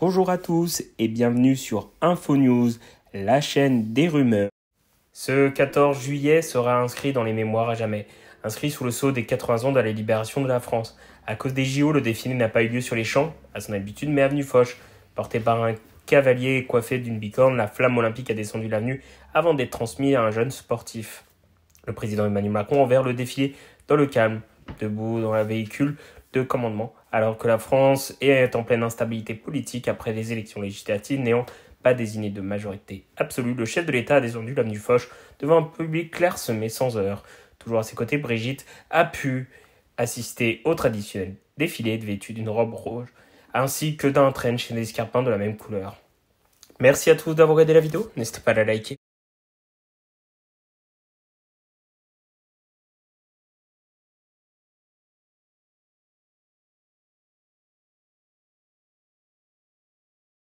Bonjour à tous et bienvenue sur InfoNews, la chaîne des rumeurs. Ce 14 juillet sera inscrit dans les mémoires à jamais, inscrit sous le sceau des 80 ans de la libération de la France. À cause des JO, le défilé n'a pas eu lieu sur les champs, à son habitude, mais avenue Foch. Porté par un cavalier coiffé d'une bicorne, la flamme olympique a descendu l'avenue avant d'être transmise à un jeune sportif. Le président Emmanuel Macron envers le défilé dans le calme. Debout dans un véhicule, de commandement, alors que la France est en pleine instabilité politique après les élections législatives n'ayant pas désigné de majorité absolue, le chef de l'État a descendu l'homme du Foch devant un public clairsemé sans heure. Toujours à ses côtés, Brigitte a pu assister au traditionnel défilé vêtu d'une robe rouge, ainsi que d'un train chez des escarpins de la même couleur. Merci à tous d'avoir aidé la vidéo, n'hésitez pas à la liker.